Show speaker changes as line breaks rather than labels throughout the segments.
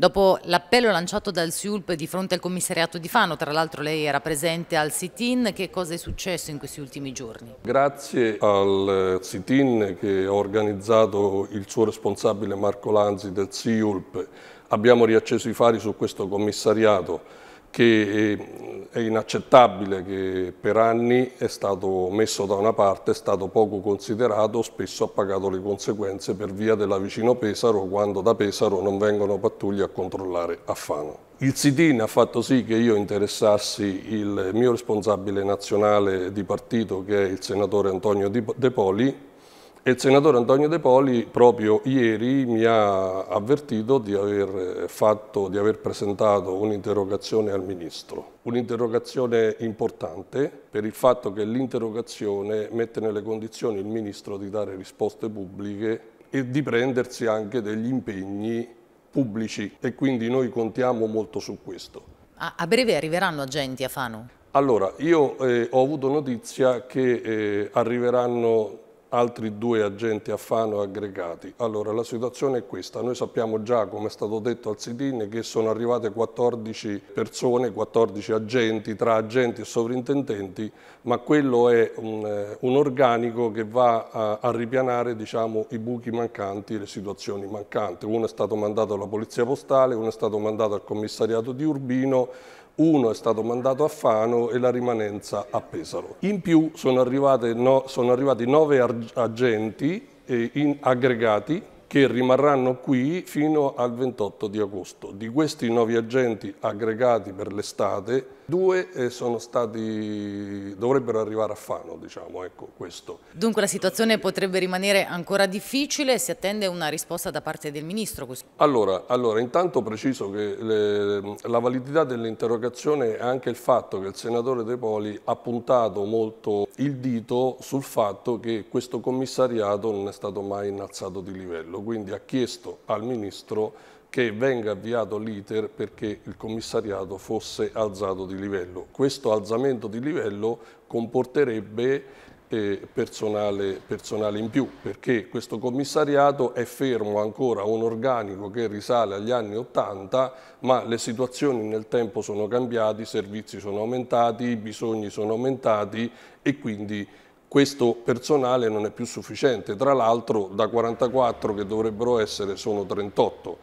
Dopo l'appello lanciato dal SIULP di fronte al commissariato di Fano, tra l'altro lei era presente al sit che cosa è successo in questi ultimi giorni?
Grazie al sit che ha organizzato il suo responsabile Marco Lanzi del SIULP, abbiamo riacceso i fari su questo commissariato che eh, è inaccettabile, che per anni è stato messo da una parte, è stato poco considerato, spesso ha pagato le conseguenze per via della vicino Pesaro quando da Pesaro non vengono pattuglie a controllare a Fano. Il sit-in ha fatto sì che io interessassi il mio responsabile nazionale di partito che è il senatore Antonio De Poli e il senatore Antonio De Poli proprio ieri mi ha avvertito di aver, fatto, di aver presentato un'interrogazione al Ministro. Un'interrogazione importante per il fatto che l'interrogazione mette nelle condizioni il Ministro di dare risposte pubbliche e di prendersi anche degli impegni pubblici e quindi noi contiamo molto su questo.
A breve arriveranno agenti a Fano?
Allora, io eh, ho avuto notizia che eh, arriveranno altri due agenti a Fano aggregati. Allora la situazione è questa, noi sappiamo già come è stato detto al SIDIN che sono arrivate 14 persone, 14 agenti tra agenti e sovrintendenti, ma quello è un, eh, un organico che va a, a ripianare diciamo, i buchi mancanti, le situazioni mancanti. Uno è stato mandato alla Polizia Postale, uno è stato mandato al commissariato di Urbino, uno è stato mandato a Fano e la rimanenza a Pesaro. In più sono, no, sono arrivati nove agenti eh, in, aggregati che rimarranno qui fino al 28 di agosto. Di questi nuovi agenti aggregati per l'estate, due eh, stati, dovrebbero arrivare a Fano, diciamo, ecco questo.
Dunque la situazione potrebbe rimanere ancora difficile, si attende una risposta da parte del Ministro?
Allora, allora intanto preciso che le, la validità dell'interrogazione è anche il fatto che il Senatore De Poli ha puntato molto il dito sul fatto che questo commissariato non è stato mai innalzato di livello Castello quindi ha chiesto al Ministro che venga avviato l'iter perché il commissariato fosse alzato di livello. Questo alzamento di livello comporterebbe eh, personale, personale, in più perché questo commissariato è fermo ancora a un organico che risale agli anni 80 ma le situazioni nel tempo sono cambiate, i servizi sono aumentati, i bisogni sono aumentati e quindi questo personale non è più sufficiente, tra l'altro da 44 che dovrebbero essere sono 38.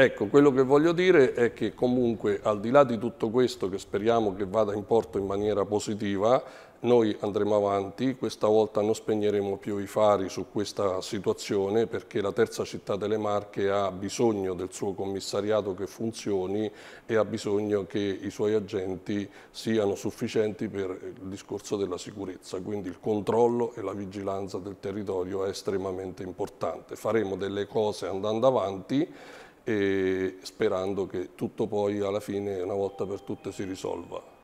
Ecco, quello che voglio dire è che comunque al di là di tutto questo che speriamo che vada in porto in maniera positiva, noi andremo avanti, questa volta non spegneremo più i fari su questa situazione perché la terza città delle Marche ha bisogno del suo commissariato che funzioni e ha bisogno che i suoi agenti siano sufficienti per il discorso della sicurezza, quindi il controllo e la vigilanza del territorio è estremamente importante. Faremo delle cose andando avanti
e sperando che tutto poi alla fine una volta per tutte si risolva.